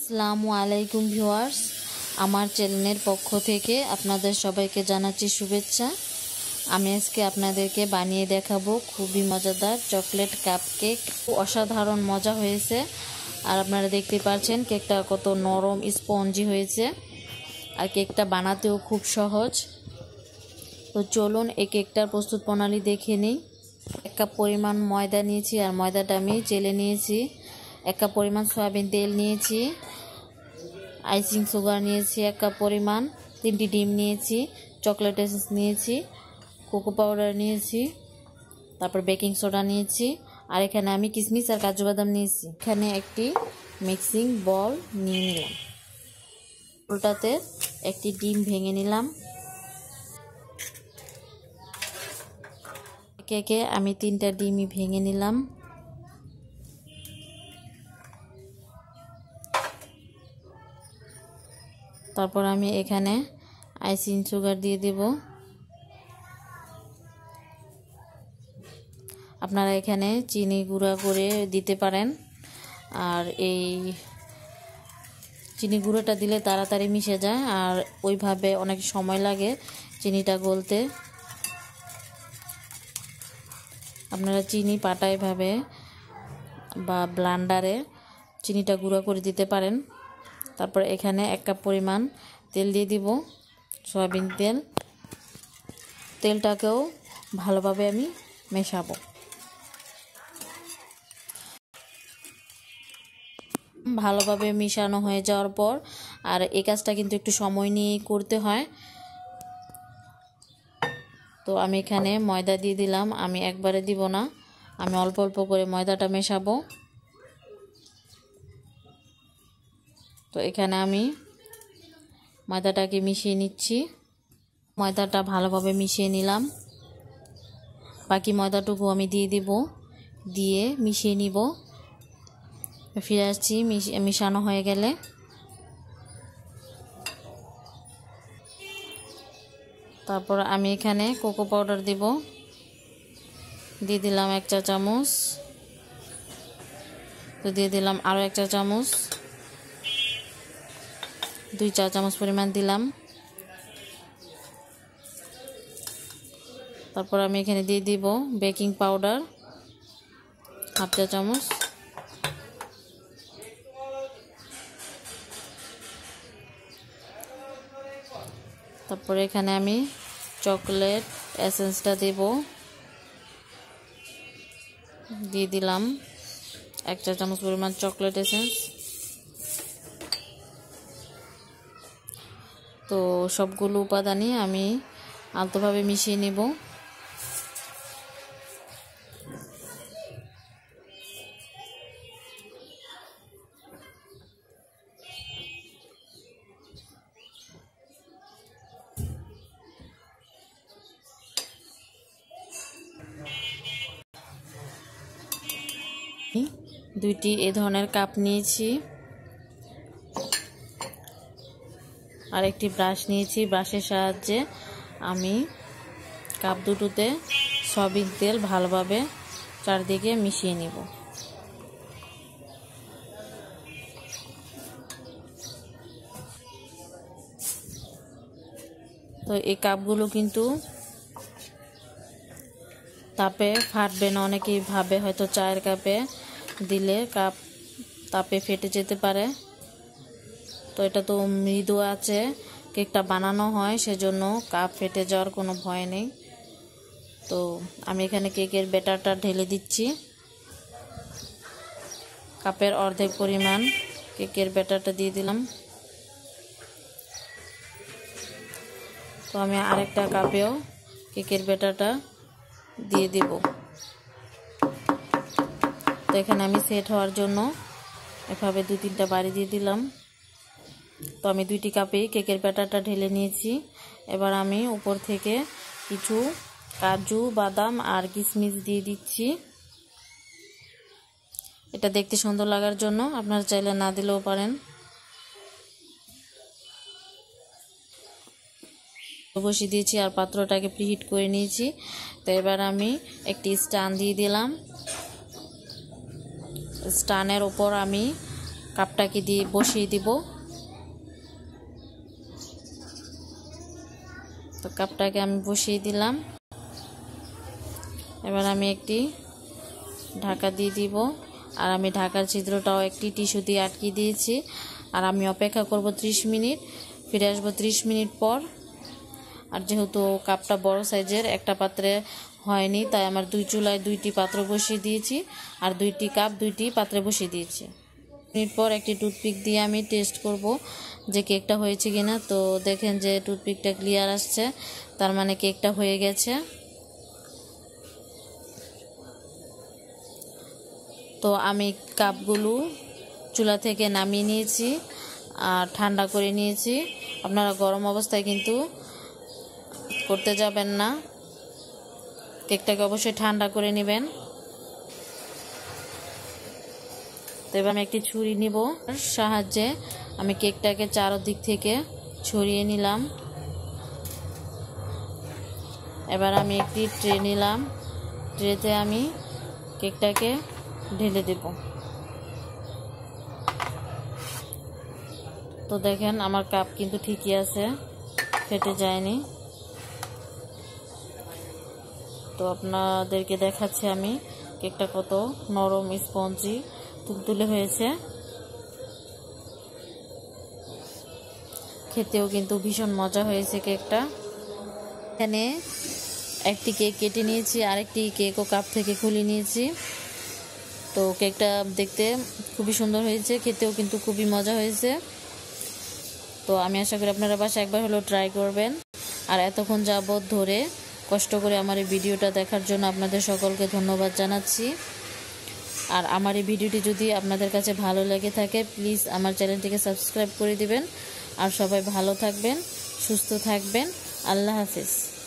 আসসালামু আলাইকুম ভিউয়ার্স আমার চ্যানেলের পক্ষ থেকে আপনাদের সবাইকে জানাচ্ছি শুভেচ্ছা আমি আজকে আপনাদেরকে বানিয়ে দেখাবো খুবই মজাদার চকলেট কাপ কেক অসাধারণ মজা হয়েছে আর আপনারা দেখতে পাচ্ছেন কেকটা কত নরম স্পঞ্জি হয়েছে আর কেকটা বানাতেও খুব সহজ তো চলুন এই কেকটার প্রস্তুত প্রণালী দেখে নিই এক কাপ পরিমাণ ময়দা নিয়েছি আর ময়দাটা আমি চেলে নিয়েছি এক কাপ পরিমাণ সয়াবিন তেল নিয়েছি আইসিং সুগার নিয়েছি এক কাপ পরিমাণ তিনটি ডিম নিয়েছি চকলেট এসেন্স নিয়েছি কোকো পাউডার নিয়েছি তারপর বেকিং সোডা নিয়েছি আর এখানে আমি কিশমিশ আর কাজু বাদাম নিয়েছি এখানে একটি মিক্সিং বল নিয়ে নিলাম ওটাতে একটি ডিম ভেঙে নিলাম একে একে আমি তিনটা ডিমই ভেঙে নিলাম তারপর আমি এখানে আইসিং সুগার দিয়ে দেব আপনারা এখানে চিনি গুঁড়া করে দিতে পারেন আর এই চিনি গুঁড়োটা দিলে তাড়াতাড়ি মিশে যায় আর ওইভাবে অনেক সময় লাগে চিনিটা গলতে আপনারা চিনি পাটা এভাবে বা ব্লান্ডারে চিনিটা গুঁড়া করে দিতে পারেন তারপর এখানে এক কাপ পরিমাণ তেল দিয়ে দিব সয়াবিন তেল তেলটাকেও ভালোভাবে আমি মেশাবো ভালোভাবে মিশানো হয়ে যাওয়ার পর আর এই কাজটা কিন্তু একটু সময় নিয়ে করতে হয় তো আমি এখানে ময়দা দিয়ে দিলাম আমি একবারে দিব না আমি অল্প অল্প করে ময়দাটা মেশাবো তো এখানে আমি ময়দাটাকে মিশিয়ে নিচ্ছি ময়দাটা ভালোভাবে মিশিয়ে নিলাম বাকি ময়দাটুকু আমি দিয়ে দিব দিয়ে মিশিয়ে নিব ফিরে আসছি মিশানো হয়ে গেলে তারপর আমি এখানে কোকো পাউডার দিব দিয়ে দিলাম এক চা চামচ তো দিয়ে দিলাম আরও এক চা চামচ দুই চা চামচ পরিমাণ দিলাম তারপর আমি এখানে দিয়ে দিব বেকিং পাউডার হাফ চা চামচ তারপরে এখানে আমি চকলেট এসেন্সটা দেব দিয়ে দিলাম এক চা চামচ পরিমাণ চকলেট এসেন্স তো সবগুলো উপাদানই আমি আলতোভাবে মিশিয়ে নেব দুইটি এ ধরনের কাপ নিয়েছি আর একটি ব্রাশ নিয়েছি ব্রাশের সাহায্যে আমি কাপ দুটোতে সবিক তেল ভালোভাবে চারদিকে মিশিয়ে নিব তো এই কাপগুলো কিন্তু তাপে ফাটবে না অনেকেই ভাবে হয়তো চায়ের কাপে দিলে কাপ তাপে ফেটে যেতে পারে তো এটা তো মৃদু আছে কেকটা বানানো হয় সেজন্য কাপ ফেটে যাওয়ার কোনো ভয় নেই তো আমি এখানে কেকের ব্যাটারটা ঢেলে দিচ্ছি কাপের অর্ধেক পরিমাণ কেকের ব্যাটারটা দিয়ে দিলাম তো আমি আরেকটা কাপেও কেকের ব্যাটারটা দিয়ে দিব তো এখানে আমি সেট হওয়ার জন্য এভাবে দু তিনটা বাড়ি দিয়ে দিলাম তো আমি দুইটি কাপেই কেকের ব্যাটারটা ঢেলে নিয়েছি এবার আমি উপর থেকে কিছু কাজু বাদাম আর কিশমিশ দিয়ে দিচ্ছি এটা দেখতে সুন্দর লাগার জন্য আপনারা চাইলে না দিলেও পারেন বসিয়ে দিয়েছি আর পাত্রটাকে প্রিহিট করে নিয়েছি তো এবার আমি একটি স্টান দিয়ে দিলাম স্টানের ওপর আমি কাপটাকে দিয়ে বসিয়ে দিব কাপটাকে আমি বসিয়ে দিলাম এবার আমি একটি ঢাকা দিয়ে দিব আর আমি ঢাকার ছিদ্রটাও একটি টিস্যু দিয়ে আটকে দিয়েছি আর আমি অপেক্ষা করব 30 মিনিট ফিরে আসবো 30 মিনিট পর আর যেহেতু কাপটা বড় সাইজের একটা পাত্রে হয়নি তাই আমার দুই চুলায় দুইটি পাত্র বসিয়ে দিয়েছি আর দুইটি কাপ দুইটি পাত্রে বসিয়ে দিয়েছি মিনিট পর একটি টুথপিক দিয়ে আমি টেস্ট করব যে কেকটা হয়েছে কি না তো দেখেন যে টুথপিকটা ক্লিয়ার আসছে তার মানে কেকটা হয়ে গেছে তো আমি কাপগুলো চুলা থেকে নামিয়ে নিয়েছি আর ঠান্ডা করে নিয়েছি আপনারা গরম অবস্থায় কিন্তু করতে যাবেন না কেকটাকে অবশ্যই ঠান্ডা করে নেবেন তো এবার আমি একটি ছুরি নিব সাহায্যে আমি কেকটাকে দিক থেকে ছড়িয়ে নিলাম এবার আমি একটি ট্রে নিলাম ট্রেতে আমি কেকটাকে ঢেলে দেব তো দেখেন আমার কাপ কিন্তু ঠিকই আছে ফেটে যায়নি তো আপনাদেরকে দেখাচ্ছি আমি কেকটা কত নরম স্পঞ্জি তুলতুলে হয়েছে খেতেও কিন্তু ভীষণ মজা হয়েছে কেকটা এখানে একটি কেক কেটে নিয়েছি আরেকটি কেকও কাপ থেকে খুলে নিয়েছি তো কেকটা দেখতে খুবই সুন্দর হয়েছে খেতেও কিন্তু খুবই মজা হয়েছে তো আমি আশা করি আপনারা বাসা একবার হলেও ট্রাই করবেন আর এতক্ষণ যাবৎ ধরে কষ্ট করে আমার এই ভিডিওটা দেখার জন্য আপনাদের সকলকে ধন্যবাদ জানাচ্ছি আর আমার এই ভিডিওটি যদি আপনাদের কাছে ভালো লেগে থাকে প্লিজ আমার চ্যানেলটিকে সাবস্ক্রাইব করে দিবেন আর সবাই ভালো থাকবেন সুস্থ থাকবেন আল্লাহ হাফিজ